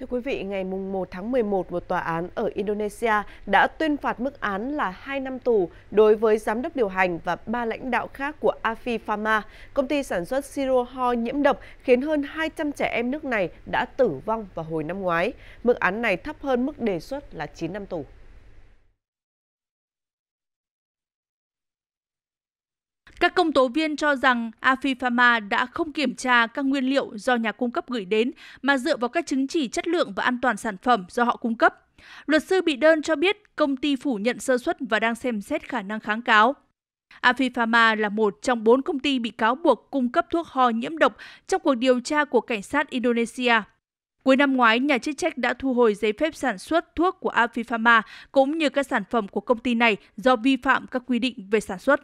Thưa quý vị, ngày 1 tháng 11, một tòa án ở Indonesia đã tuyên phạt mức án là 2 năm tù đối với giám đốc điều hành và ba lãnh đạo khác của Afi Pharma, công ty sản xuất siro ho nhiễm độc khiến hơn 200 trẻ em nước này đã tử vong vào hồi năm ngoái. Mức án này thấp hơn mức đề xuất là 9 năm tù. Các công tố viên cho rằng Afipharma đã không kiểm tra các nguyên liệu do nhà cung cấp gửi đến mà dựa vào các chứng chỉ chất lượng và an toàn sản phẩm do họ cung cấp. Luật sư bị đơn cho biết công ty phủ nhận sơ xuất và đang xem xét khả năng kháng cáo. Afipharma là một trong bốn công ty bị cáo buộc cung cấp thuốc ho nhiễm độc trong cuộc điều tra của cảnh sát Indonesia. Cuối năm ngoái, nhà chức trách đã thu hồi giấy phép sản xuất thuốc của Afipharma cũng như các sản phẩm của công ty này do vi phạm các quy định về sản xuất.